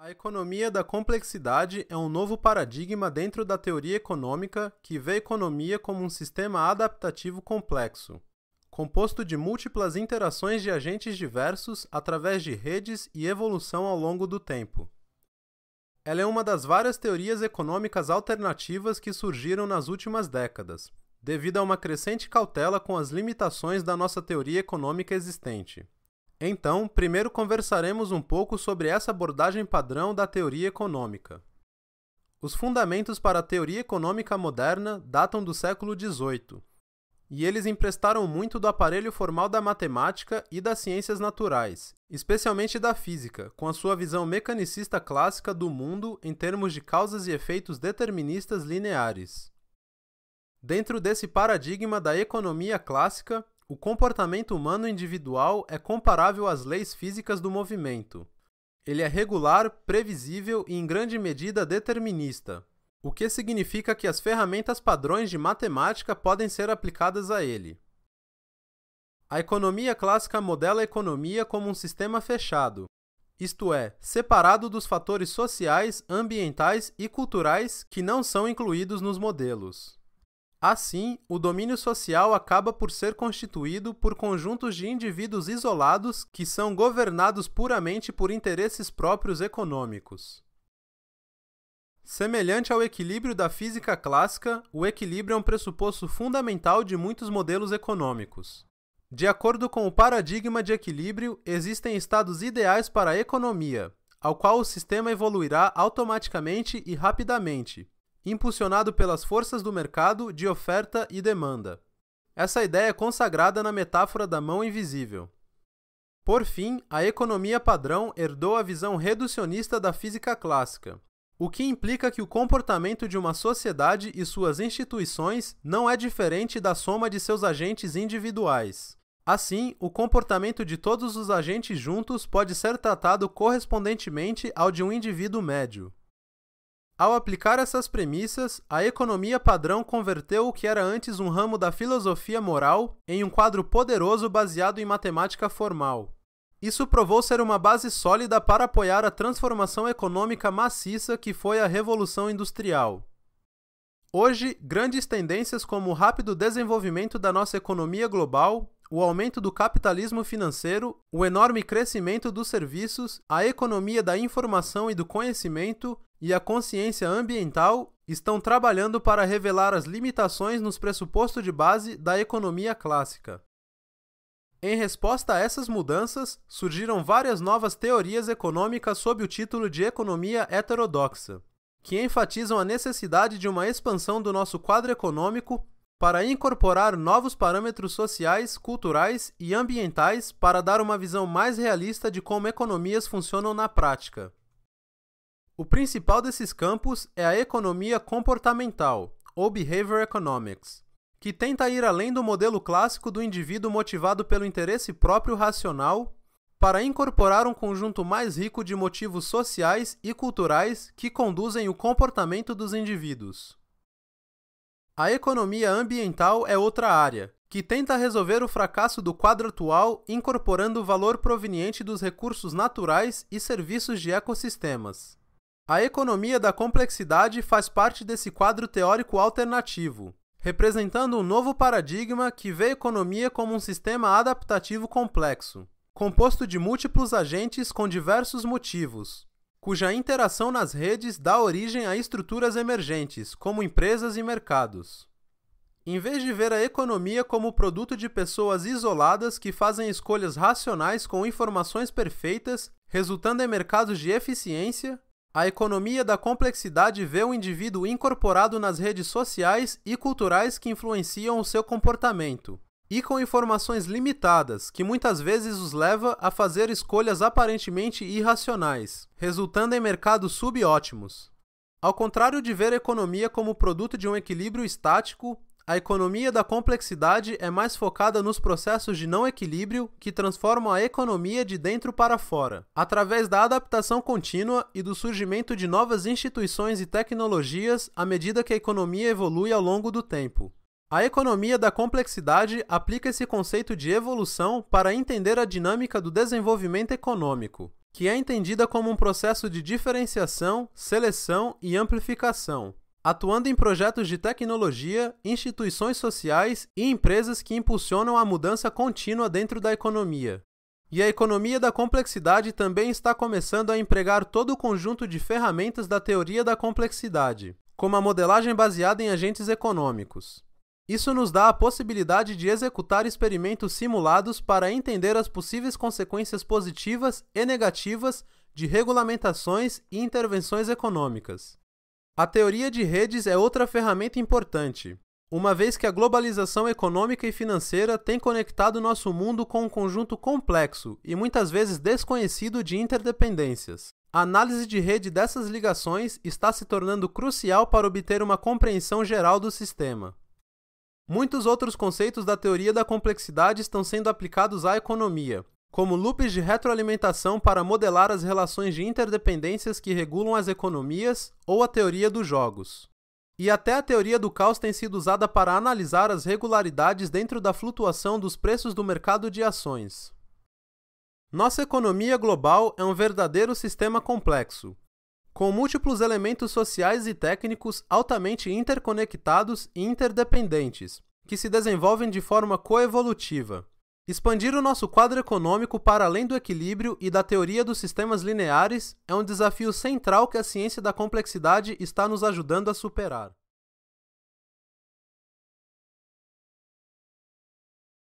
A economia da complexidade é um novo paradigma dentro da teoria econômica que vê a economia como um sistema adaptativo complexo, composto de múltiplas interações de agentes diversos através de redes e evolução ao longo do tempo. Ela é uma das várias teorias econômicas alternativas que surgiram nas últimas décadas, devido a uma crescente cautela com as limitações da nossa teoria econômica existente. Então, primeiro conversaremos um pouco sobre essa abordagem padrão da teoria econômica. Os fundamentos para a teoria econômica moderna datam do século XVIII, e eles emprestaram muito do aparelho formal da matemática e das ciências naturais, especialmente da física, com a sua visão mecanicista clássica do mundo em termos de causas e efeitos deterministas lineares. Dentro desse paradigma da economia clássica, o comportamento humano individual é comparável às leis físicas do movimento. Ele é regular, previsível e, em grande medida, determinista, o que significa que as ferramentas padrões de matemática podem ser aplicadas a ele. A economia clássica modela a economia como um sistema fechado, isto é, separado dos fatores sociais, ambientais e culturais que não são incluídos nos modelos. Assim, o domínio social acaba por ser constituído por conjuntos de indivíduos isolados que são governados puramente por interesses próprios econômicos. Semelhante ao equilíbrio da física clássica, o equilíbrio é um pressuposto fundamental de muitos modelos econômicos. De acordo com o paradigma de equilíbrio, existem estados ideais para a economia, ao qual o sistema evoluirá automaticamente e rapidamente, impulsionado pelas forças do mercado de oferta e demanda. Essa ideia é consagrada na metáfora da mão invisível. Por fim, a economia padrão herdou a visão reducionista da física clássica, o que implica que o comportamento de uma sociedade e suas instituições não é diferente da soma de seus agentes individuais. Assim, o comportamento de todos os agentes juntos pode ser tratado correspondentemente ao de um indivíduo médio. Ao aplicar essas premissas, a economia padrão converteu o que era antes um ramo da filosofia moral em um quadro poderoso baseado em matemática formal. Isso provou ser uma base sólida para apoiar a transformação econômica maciça que foi a Revolução Industrial. Hoje, grandes tendências como o rápido desenvolvimento da nossa economia global, o aumento do capitalismo financeiro, o enorme crescimento dos serviços, a economia da informação e do conhecimento e a consciência ambiental estão trabalhando para revelar as limitações nos pressupostos de base da economia clássica. Em resposta a essas mudanças, surgiram várias novas teorias econômicas sob o título de economia heterodoxa, que enfatizam a necessidade de uma expansão do nosso quadro econômico para incorporar novos parâmetros sociais, culturais e ambientais para dar uma visão mais realista de como economias funcionam na prática. O principal desses campos é a economia comportamental, ou Behavior Economics, que tenta ir além do modelo clássico do indivíduo motivado pelo interesse próprio racional para incorporar um conjunto mais rico de motivos sociais e culturais que conduzem o comportamento dos indivíduos. A economia ambiental é outra área, que tenta resolver o fracasso do quadro atual incorporando o valor proveniente dos recursos naturais e serviços de ecossistemas. A economia da complexidade faz parte desse quadro teórico alternativo, representando um novo paradigma que vê a economia como um sistema adaptativo complexo, composto de múltiplos agentes com diversos motivos, cuja interação nas redes dá origem a estruturas emergentes, como empresas e mercados. Em vez de ver a economia como produto de pessoas isoladas que fazem escolhas racionais com informações perfeitas, resultando em mercados de eficiência, a economia da complexidade vê o indivíduo incorporado nas redes sociais e culturais que influenciam o seu comportamento, e com informações limitadas, que muitas vezes os leva a fazer escolhas aparentemente irracionais, resultando em mercados subótimos. Ao contrário de ver a economia como produto de um equilíbrio estático, a economia da complexidade é mais focada nos processos de não equilíbrio que transformam a economia de dentro para fora. Através da adaptação contínua e do surgimento de novas instituições e tecnologias à medida que a economia evolui ao longo do tempo. A economia da complexidade aplica esse conceito de evolução para entender a dinâmica do desenvolvimento econômico, que é entendida como um processo de diferenciação, seleção e amplificação, atuando em projetos de tecnologia, instituições sociais e empresas que impulsionam a mudança contínua dentro da economia. E a economia da complexidade também está começando a empregar todo o conjunto de ferramentas da teoria da complexidade, como a modelagem baseada em agentes econômicos. Isso nos dá a possibilidade de executar experimentos simulados para entender as possíveis consequências positivas e negativas de regulamentações e intervenções econômicas. A teoria de redes é outra ferramenta importante, uma vez que a globalização econômica e financeira tem conectado nosso mundo com um conjunto complexo e muitas vezes desconhecido de interdependências. A análise de rede dessas ligações está se tornando crucial para obter uma compreensão geral do sistema. Muitos outros conceitos da teoria da complexidade estão sendo aplicados à economia, como loops de retroalimentação para modelar as relações de interdependências que regulam as economias ou a teoria dos jogos. E até a teoria do caos tem sido usada para analisar as regularidades dentro da flutuação dos preços do mercado de ações. Nossa economia global é um verdadeiro sistema complexo, com múltiplos elementos sociais e técnicos altamente interconectados e interdependentes, que se desenvolvem de forma coevolutiva. Expandir o nosso quadro econômico para além do equilíbrio e da teoria dos sistemas lineares é um desafio central que a ciência da complexidade está nos ajudando a superar.